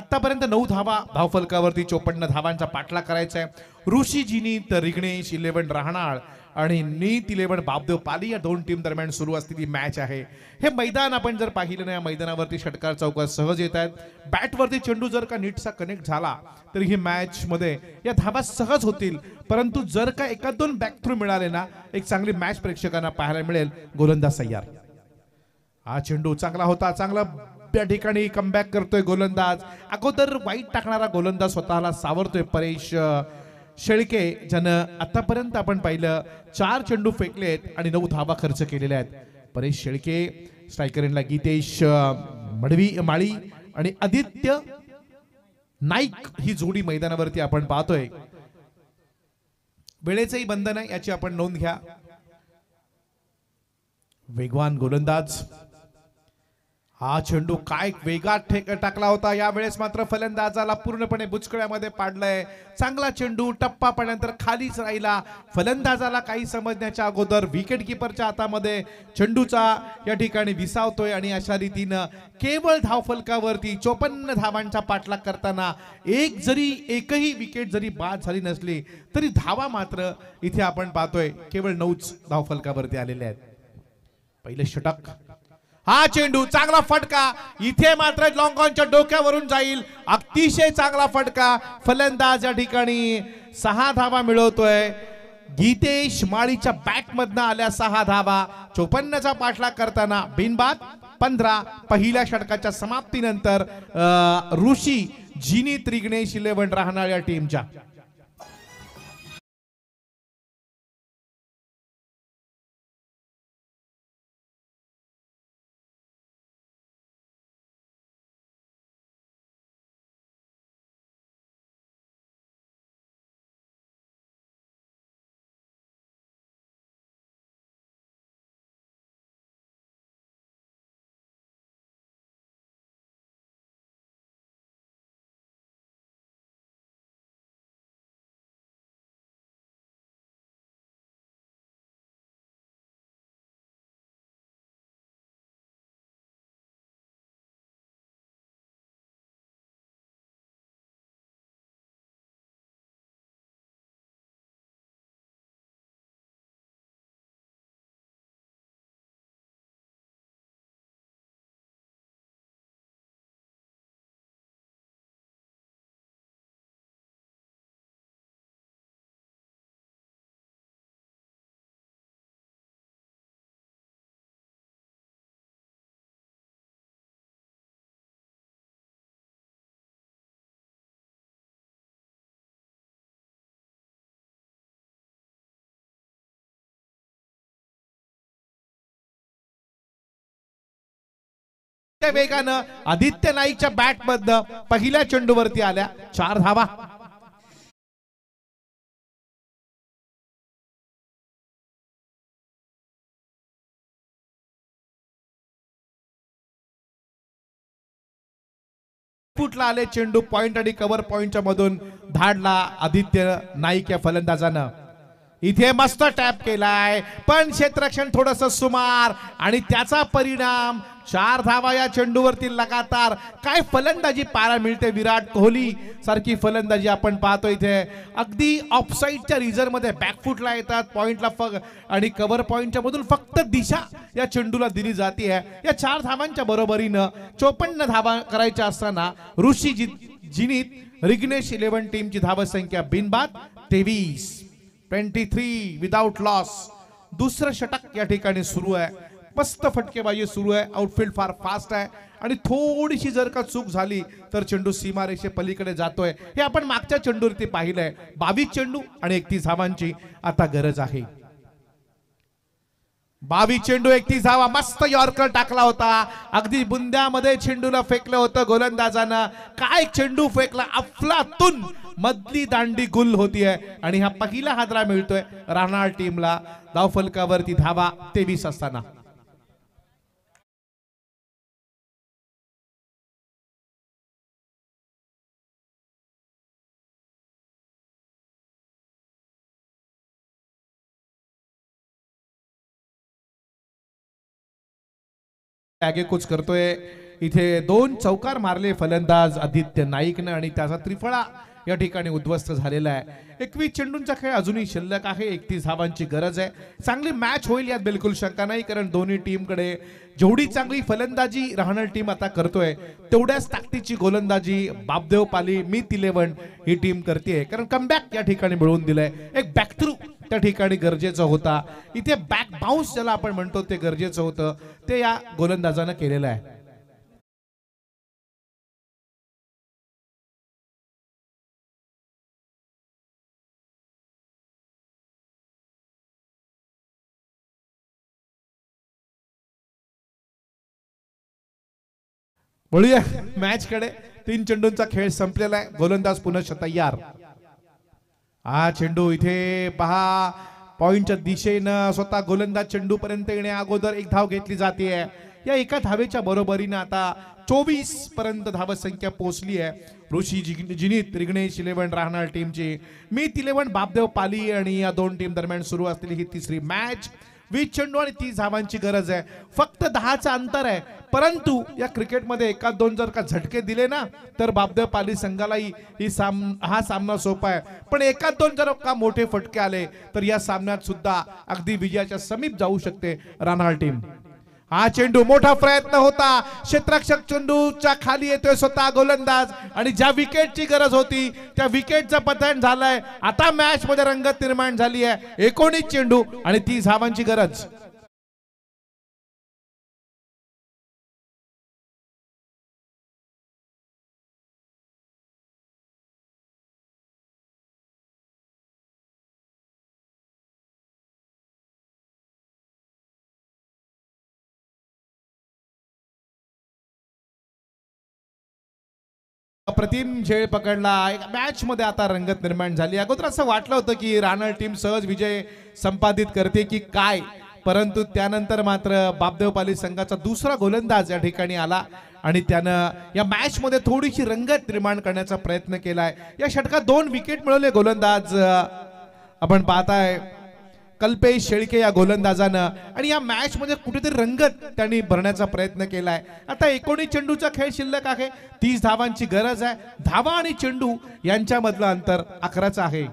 आतापर्यंत नऊ धावा धावफलकावरती चोपन्न धावांचा पाठला करायचा आहे ऋषीजीनी तर रिग्णेश इलेव्हन राहणार आणि नीट इलेव्हन बापदेव पाली या दोन टीम दरम्यान सुरू असलेली मॅच आहे हे मैदान आपण जर पाहिलं ना या मैदानावरती षटकार चौकार सहज येत आहेत बॅटवरती चेंडू जर का नीटचा कनेक्ट झाला तर ही मॅच मध्ये या धाबा सहज होतील परंतु जर का एका दोन बॅक थ्रू मिळाले ना एक चांगली मॅच प्रेक्षकांना पाहायला मिळेल गोलंदाज सय्यार हा चेंडू चांगला होता चांगला त्या ठिकाणी कमबॅक करतोय गोलंदाज अगोदर वाईट टाकणारा गोलंदाज स्वतःला सावरतोय परेश शेळके ज्यानं आतापर्यंत आपण पाहिलं चार चेंडू फेकलेत आणि नऊ धावा खर्च केलेल्या आहेत परेश शेळके स्ट्रायकर गीतेश मडवी माळी आणि आदित्य नाईक ही जोडी मैदानावरती आपण पाहतोय वेळेचंही बंधन आहे याची आपण नोंद घ्या वेगवान गोलंदाज हा चेंडू काय वेगात ठेक टाकला होता यावेळेस मात्र फलंदाजाला पूर्णपणे बुचकळ्यामध्ये पाडलाय चांगला चेंडू टप्पा पडल्यानंतर खालीच राहिला फलंदाजाला काही समजण्याच्या अगोदर विकेट किपरच्या हातामध्ये चेंडूचा या ठिकाणी विसावतोय आणि अशा रीतीनं केवळ धावफलकावरती चोपन्न धावांचा पाठलाग करताना एक जरी एकही विकेट जरी बाद झाली नसली तरी धावा मात्र इथे आपण पाहतोय केवळ नऊच धावफलकावरती आलेल्या आहेत पहिले षटक हा चेंडू चांगला फटका इथे मात्र लॉंगॉनच्या डोक्यावरून जाईल अतिशय चांगला फटका फलंदाज या ठिकाणी सहा धावा मिळवतोय गीतेश माळीच्या बॅट मधनं आल्या सहा धावा चोपन्नचा पाठलाग करताना बिनबाद पंधरा पहिल्या षटकाच्या समाप्तीनंतर ऋषी जिनी त्रिग्नेश इलेव्हन राहणाऱ्या टीमच्या त्या वेगानं आदित्य नाईकच्या बॅट मधनं पहिल्या चेंडूवरती आल्या चार धावा फुटला आले चेंडू पॉइंट आणि कव्हर पॉइंटच्या मधून धाडला आदित्य नाईक या फलंदाजानं इथे मस्त टॅप केलाय पण क्षेत्रक्षण थोडस सुमार आणि त्याचा परिणाम चार धावा या चेंडूवरती लगातार काय फलंदाजी पारा मिळते विराट कोहली सारखी फलंदाजी आपण पाहतो इथे अगदी ऑफसाईडच्या मध्ये बॅकफुटला येतात पॉईंटला फग आणि कव्हर पॉइंटच्या मधून फक्त दिशा या चेंडूला दिली जाते या चार धावांच्या बरोबरीनं चोपन्न धावा करायच्या असताना ऋषी जिनीत रिग्नेश इलेव्हन टीमची धावसंख्या बिनबाद तेवीस ट्वेंटी थ्री विदाउट लॉस दुसरं षटक या ठिकाणी सुरू आहे मस्त फटकेबाजी सुरू आहे आउटफील्ड फार फास्ट आहे आणि थोडीशी जर का चूक झाली तर चेंडू सीमारेषे पलीकडे जातोय हे आपण मागच्या चेंडूवरती पाहिलंय बावीस चेंडू आणि एकतीस धावांची आता गरज आहे बावीस चेंडू एकतीस धावा मस्त यॉर्कर टाकला होता अगदी बुंद्यामध्ये चेंडूला फेकलं होतं गोलंदाजानं काय चेंडू फेकला अफलातून मधली दांडी गुल होतीये आणि हा पहिला हादरा मिळतोय राहणार टीमला धावफलकावरती धावा तेवीस असताना आगेकूच करतोय इथे दोन चौकार मारले फलंदाज आदित्य नाईकनं आणि त्याचा त्रिफळा या ठिकाणी उद्ध्वस्त झालेला आहे एकवीस चेंडूंचा खेळ अजूनही शिल्लक आहे एकतीस धावांची गरज आहे चांगली मॅच होईल यात बिलकुल शंका नाही कारण दोन्ही टीमकडे जेवढी चांगली फलंदाजी राहणार टीम आता करतोय तेवढ्याच ताकदीची गोलंदाजी बापदेव पाली मी तिलेवन ही टीम करते कारण कमबॅक या ठिकाणी मिळवून दिलंय एक बॅक थ्रू त्या ठिकाणी गरजेचा होता इथे बॅक बाउन्स ज्याला आपण म्हणतो ते गरजेचं होतं ते या गोलंदाजानं केलेलं आहे म्हणूया मॅच कडे तीन चेंडूंचा खेळ संपलेला आहे गोलंदाज पुन्हा तयार हा चेंडू इथे पहा पॉईंटच्या दिशेनं स्वतः गोलंदाज चेंडू पर्यंत येण्या अगोदर एक धाव घेतली जाते या एका धावेच्या बरोबरीनं आता चोवीस पर्यंत धावसंख्या पोहोचली आहे ऋषी जिनीत रिग्णेश इलेव्हन राहणार टीमची मी इलेव्हन बापदेव पाली आणि या दोन टीम दरम्यान सुरू असलेली ही तिसरी मॅच वीस चेंडू आणि तीस धावांची गरज आहे फक्त दहाचं अंतर आहे परंतु या क्रिकेटमध्ये एका दोन जर का झटके दिले ना तर बाबदेव पाली संघालाही ही साम हा सामना सोपा आहे पण एका दोन जर का मोठे फटके आले तर या सामन्यात सुद्धा अगदी विजयाच्या समीप जाऊ शकते रानाल टीम हा चेंडू मोठा प्रयत्न होता क्षेत्रक्षक चेंडूच्या खाली येतोय स्वतः गोलंदाज आणि ज्या विकेटची गरज होती त्या विकेटचं पतन झालंय आता मॅच मध्ये रंगत निर्माण झाली आहे एकोणीस चेंडू आणि तीस धावांची गरज प्रतिम झेळ पकडला एक मध्ये आता रंगत निर्माण झाली अगोदर असं वाटलं होतं की राणा टीम सहज विजय संपादित करते की काय परंतु त्यानंतर मात्र पाली संघाचा दुसरा गोलंदाज या ठिकाणी आला आणि त्यानं या मॅच मध्ये थोडीशी रंगत निर्माण करण्याचा प्रयत्न केलाय या षटकात दोन विकेट मिळवले गोलंदाज आपण पाहताय कल्पेश शेळके या गोलंदाजानं आणि या मॅच मध्ये कुठेतरी रंगत त्यांनी भरण्याचा प्रयत्न केलाय आता एकोणीस चेंडूचा खेळ शिल्लक आहे तीस धावांची गरज आहे धावा आणि चेंडू यांच्यामधलं अंतर अकराचं आहे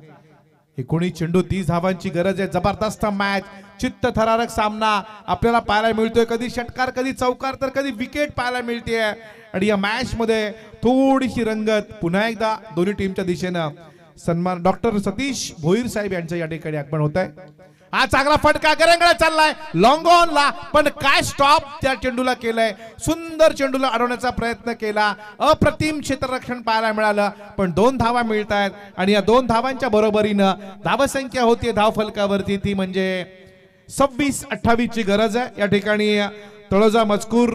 एकोणीस चेंडू तीस धावांची गरज आहे जबरदस्त मॅच चित्त थरारक सामना आपल्याला पाहायला मिळतोय कधी षटकार कधी चौकार तर कधी विकेट पाहायला मिळते आणि या मॅच मध्ये थोडीशी रंगत पुन्हा एकदा दोन्ही टीमच्या दिशेनं सन्मान डॉक्टर सतीश भोईर साहेब यांचं या ठिकाणी आगमन होत आहे हा चांगला फटका गरंगळा चाललाय लॉंग ऑनला पण काय स्टॉप त्या चेंडूला केलंय सुंदर चेंडूला अडवण्याचा प्रयत्न केला अप्रतिम क्षेत्ररक्षण पाहायला मिळालं पण दोन धावा मिळत आहेत आणि या दोन धावांच्या बरोबरीनं धावसंख्या होती धावफलकावरती ती म्हणजे सव्वीस ची गरज आहे या ठिकाणी तळोजा मजकूर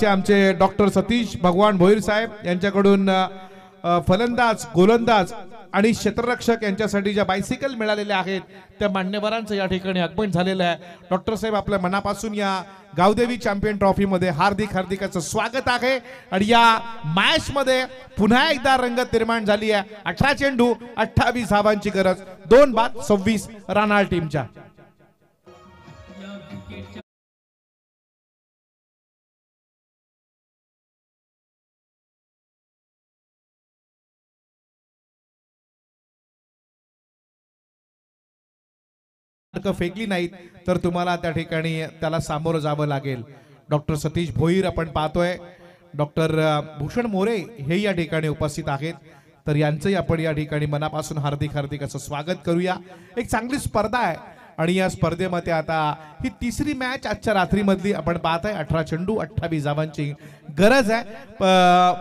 चे आमचे डॉक्टर सतीश भगवान भोईर साहेब यांच्याकडून फलंदाज गोलंदाज आणि क्षेत्ररक्षक यांच्यासाठी ज्या बायसिकल मिळालेल्या आहेत त्या मान्यवरांचं या ठिकाणी आगमन झालेलं आहे डॉक्टर साहेब आपल्या मनापासून या गावदेवी चॅम्पियन ट्रॉफीमध्ये हार्दिक हार्दिकाचं स्वागत आहे आणि या मध्ये पुन्हा एकदा रंगत निर्माण झाली आहे अठरा चेंडू अठ्ठावीस धावांची गरज दोन बाद सव्वीस रानाळ टीमच्या फेकली नाहीत तर तुम्हाला त्या ठिकाणी त्याला सामोरं जावं लागेल डॉक्टर सतीश भोईर आपण पाहतोय डॉक्टर भूषण मोरे हे या ठिकाणी उपस्थित आहेत तर यांचंही आपण या ठिकाणी मनापासून हार्दिक हार्दिक असं स्वागत करूया एक चांगली स्पर्धा आहे आणि या स्पर्धेमध्ये आता ही तिसरी मॅच आजच्या रात्रीमधली आपण पाहत आहे अठरा चेंडू अठ्ठावीस जावांची गरज आहे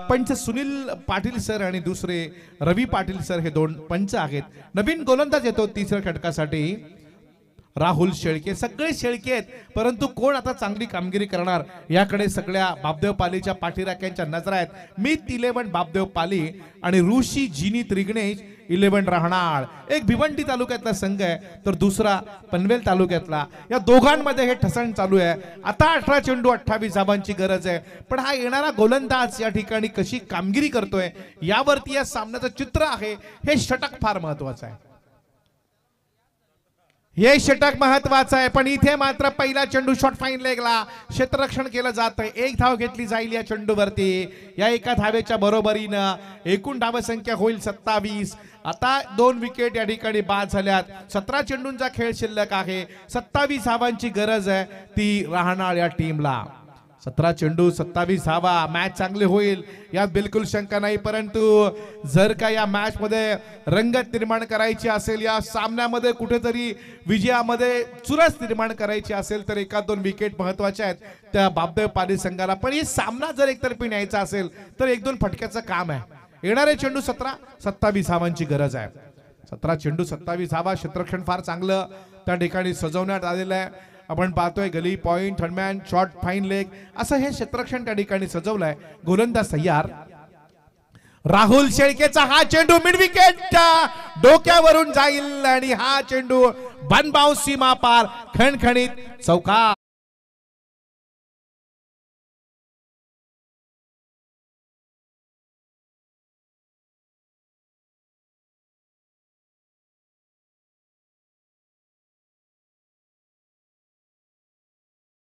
पंच सुनील पाटील सर आणि दुसरे रवी पाटील सर हे दोन पंच आहेत नवीन गोलंदाज येतो तिसऱ्या षटकासाठी राहुल शेळके सगळे शेळके आहेत परंतु कोण आता चांगली कामगिरी करणार याकडे सगळ्या बाबदेव पालीच्या पाठीराख्यांच्या नजरा आहेत मी इलेव्हन बाबदेव पाली आणि ऋषी जिनी त्रिग्णेश इलेव्हन राहणार एक भिवंडी तालुक्यातला संघ आहे तर दुसरा पनवेल तालुक्यातला या दोघांमध्ये हे ठसण चालू आहे आता अठरा चेंडू अठ्ठावीस जाबांची गरज आहे पण हा येणारा गोलंदाज या ठिकाणी कशी कामगिरी करतोय यावरती या सामन्याचं चित्र आहे हे षटक फार महत्वाचं आहे हे षटक महत्वाचं आहे पण इथे मात्र पहिला चेंडू शॉट फाईन लेगला क्षेत्ररक्षण केलं जात एक धाव घेतली जाईल या चेंडूवरती या एका धावेच्या बरोबरीनं एकूण धावसंख्या होईल सत्तावीस आता दोन विकेट या ठिकाणी बाद झाल्यात सतरा चेंडूंचा खेळ शिल्लक आहे सत्तावीस धावांची गरज आहे ती राहणार या टीमला सतरा चेंडू सत्तावीस धावा मॅच चांगली होईल यात बिलकुल शंका नाही परंतु जर का या मध्ये रंगत निर्माण करायची असेल या सामन्यामध्ये कुठेतरी विजयामध्ये चुरस निर्माण करायची असेल तर एका दोन विकेट महत्वाच्या आहेत त्या बाबदेव पाणी संघाला पण ही सामना जर एकतर्फी न्यायचा असेल तर एक दोन फटक्याचं काम आहे येणारे चेंडू सतरा सत्तावीस धावांची गरज आहे सतरा चेंडू सत्तावीस धावा क्षेत्रक्षण फार चांगलं त्या ठिकाणी सजवण्यात आलेलं आहे आपण पाहतोय gully point third man short fine leg असं हे क्षेत्रक्षण त्या ठिकाणी सजवलंय गोलंदाज सय्यार राहुल शेळकेचा हा चेंडू मिड विकेट डोक्यावरून जाईल आणि हा चेंडू बनबाव सीमा पार खणखणीत चौका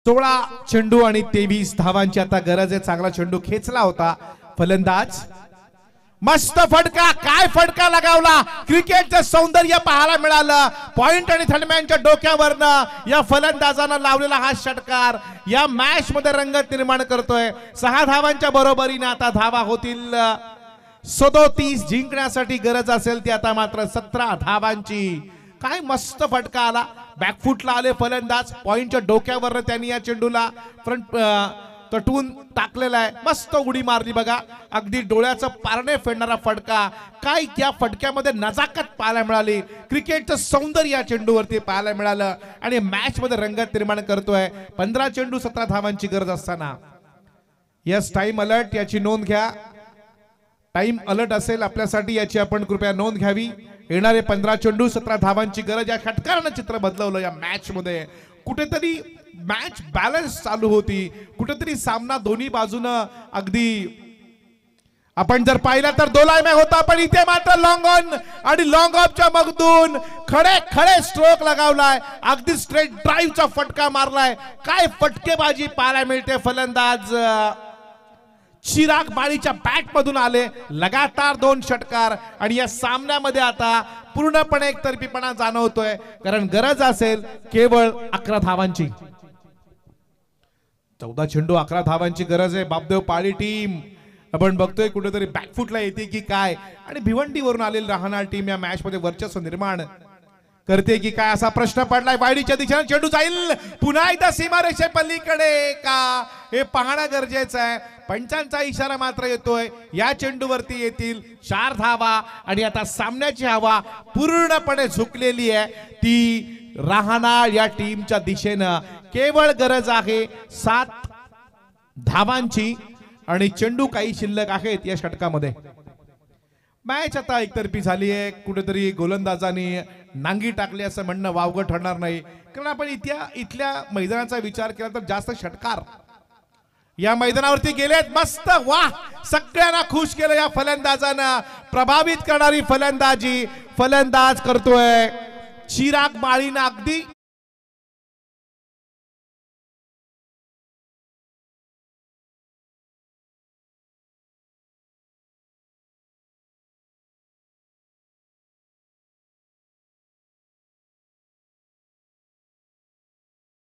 सोळा चेंडू आणि तेवीस धावांची आता गरज आहे चांगला चेंडू खेचला होता फलंदाज मस्त फटका काय फटका लगावला क्रिकेटचं सौंदर्य पाहायला मिळालं पॉइंट आणि थंडमॅनच्या डोक्यावरनं या फलंदाजानं लावलेला हा षटकार या मॅच मध्ये रंगत निर्माण करतोय सहा धावांच्या बरोबरीने आता धावा होतील सदोतीस जिंकण्यासाठी गरज असेल ती आता मात्र सतरा धावांची काय मस्त फटका आला बॅकफुटला आले फलंदाज पॉईंटच्या डोक्यावर त्यांनी या चेंडूला फ्रंट तटवून टाकलेला आहे मस्त उडी मारली बघा अगदी डोळ्याचं पारणे फेडणारा फटका काय त्या फटक्यामध्ये नजाकत पाहायला मिळाली क्रिकेटचं सौंदर्य या चेंडूवरती पाहायला मिळालं आणि मॅच मध्ये रंगत निर्माण करतोय पंधरा चेंडू सतरा धावांची गरज असताना यस टाइम अलर्ट याची नोंद घ्या टाइम अलर्ट असेल आपल्यासाठी याची आपण कृपया नोंद घ्यावी येणारे पंधरा चेंडू सतरा धावांची गरज या खटकारानं चित्र बदलवलं या मॅच मध्ये कुठेतरी मॅच बॅलन्स चालू होती कुठेतरी सामना दोन्ही बाजूनं अगदी आपण जर पाहिला तर दोलाय मॅ होता पण इथे मात्र लॉंग ऑन आणि लॉंग ऑफच्या मगदून खडे खडे स्ट्रोक लगावलाय अगदी स्ट्रेट ड्राईव्हचा फटका मारलाय काय फटकेबाजी पाहायला मिळते फलंदाज चिराग बाळीच्या मधून आले लगातार दोन षटकार आणि या सामन्यामध्ये आता पूर्णपणे तर्फीपणा जाणवतोय कारण गरज असेल केवळ अकरा धावांची चौदा चेंडू अकरा धावांची गरज आहे बापदेव पाळी टीम आपण बघतोय कुठेतरी बॅकफूटला येते की काय आणि भिवंडीवरून आलेली राहणार टीम या मॅच मध्ये वर्चस्व निर्माण करते की काय असा प्रश्न पडलाय वाडीच्या दिशेने चेंडू जाईल पुन्हा एकदा सीमारेषे पलीकडे का हे पाहणं गरजेचं आहे पंचांचा इशारा मात्र येतोय या चेंडूवरती येतील चार धावा आणि आता सामन्याची हवा पूर्णपणे झुकलेली आहे ती राहणार या टीमच्या दिशेनं केवळ गरज आहे सात धावांची आणि चेंडू काही शिल्लक आहेत या षटकामध्ये मॅच आता एकतर्फी झाली आहे कुठेतरी गोलंदाजाने नांगी टाकली असं म्हणणं वावगं ठरणार नाही कारण आपण इथल्या इथल्या मैदानाचा विचार केला तर जास्त षटकार या मैदानावरती गेलेत मस्त वाह सगळ्यांना खुश केलं या फलंदाजानं प्रभावित करणारी फलंदाजी फलंदाज करतोय चिराग माळीनं अगदी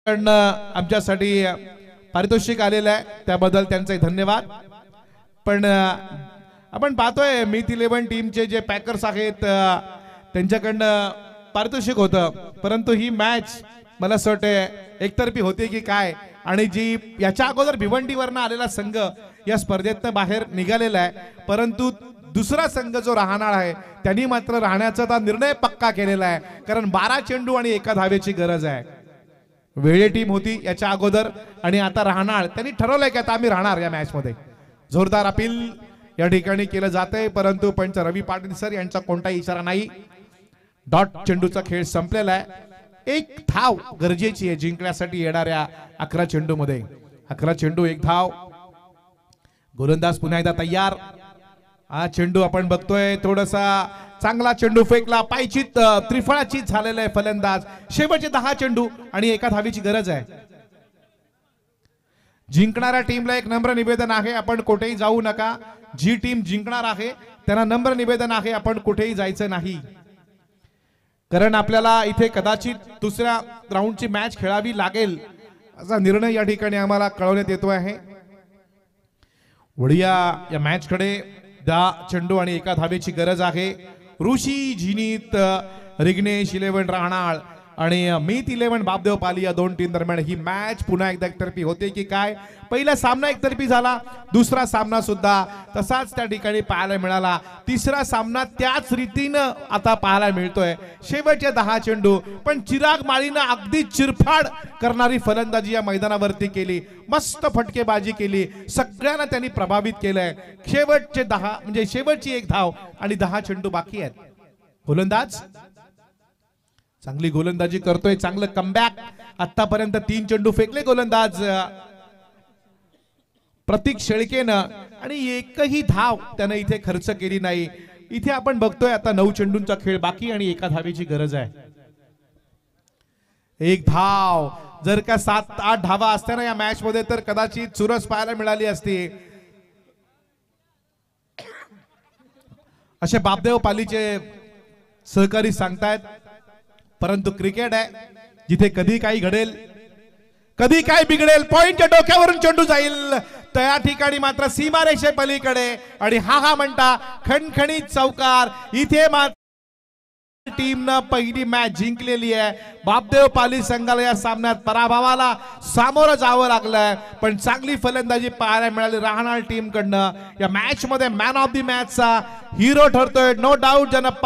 आमच्यासाठी पारितोषिक आलेलं आहे त्याबद्दल त्यांचा धन्यवाद पण आपण पाहतोय मिथ इलेव्हन टीमचे जे पॅकर्स आहेत त्यांच्याकडनं पारितोषिक होतं परंतु ही मॅच मला असं वाटते एकतर्फी होते की काय आणि जी याच्या अगोदर भिवंडीवरनं आलेला संघ या स्पर्धेतनं बाहेर निघालेला आहे परंतु दुसरा संघ जो राहणार आहे त्यांनी मात्र राहण्याचा निर्णय पक्का केलेला आहे कारण बारा चेंडू आणि एका धावेची गरज आहे वेळे टीम होती याच्या अगोदर आणि आता राहणार त्यांनी ठरवलंय की आता आम्ही राहणार या मॅच मध्ये जोरदार अपील या ठिकाणी केलं जाते परंतु पंच रवी पाटील सर यांचा कोणताही इशारा नाही डॉट चेंडूचा खेळ संपलेला आहे एक धाव गरजेची आहे जिंकण्यासाठी येणाऱ्या अकरा मध्ये अकरा चेंडू एक धाव गोलंदाज पुन्हा एकदा तयार हा चेंडू आपण बघतोय थोडासा चांगला चेंडू फेकला पायची त्रिफळाची झालेला आहे फलंदाज शेवटचे दहा चेंडू आणि एका धावीची गरज आहे जिंकणाऱ्या टीमला एक नम्र निवेदन आहे आपण कुठेही जाऊ नका जी टीम जिंकणार आहे त्यांना नम्र निवेदन आहे आपण कुठेही जायचं नाही कारण आपल्याला इथे कदाचित दुसऱ्या राऊंडची मॅच खेळावी लागेल असा निर्णय या ठिकाणी आम्हाला कळवण्यात येतो आहे वडिया या मॅचकडे दहा चेंडू आणि एका धावेची गरज आहे ऋषी झिनीत रिग्नेश इलेव्हन राहणार आणि मीत इलेव्हन बापदेव पाली या दोन टीम दरम्यान ही मॅच पुन्हा एकदा एकतर्फी होते की काय पहिला सामना एकतर्फी झाला दुसरा सामना सुद्धा तसाच त्या ठिकाणी पाहायला मिळाला तिसरा सामना त्याच रीतीनं आता पाहायला मिळतोय शेवटचे दहा चेंडू पण चिराग माळीनं अगदी चिरफाड करणारी फलंदाजी या मैदानावरती केली मस्त फटकेबाजी केली सगळ्यांना त्यांनी प्रभावित केलंय शेवटचे दहा म्हणजे शेवटची एक धाव आणि दहा चेंडू बाकी आहेत फुलंदाज चांगली गोलंदाजी करतोय चांगलं कमबॅक आतापर्यंत तीन चेंडू फेकले गोलंदाज प्रतीक शेळकेनं आणि एकही धाव त्यानं इथे खर्च केली नाही इथे आपण बघतोय आता नऊ चेंडूंचा खेळ बाकी आणि एका धावेची गरज आहे एक धाव जर का सात आठ धावा असत्या ना या मॅच मध्ये तर कदाचित चुरस पाहायला मिळाली असती असे बापदेव पालीचे सहकारी सांगतायत परंतु क्रिकेट आहे जिथे कधी काही घडेल कधी काय बिघडेल पॉईंटच्या डोक्यावरून चेंडू जाईल त्या ठिकाणी मात्र सीमारेषे पलीकडे आणि हा हा म्हणता खणखणीत चौकार इथे मात्र टीमनं पहिली मॅच जिंकलेली आहे बापदेव पाली संघाला या सामन्यात पराभवाला सामोरं जावं लागलंय पण चांगली फलंदाजी पाहायला मिळाली राहणार टीम कडनं या मॅच मध्ये मॅन ऑफ दी चा हिरो ठरतोय नो डाऊट ज्यांना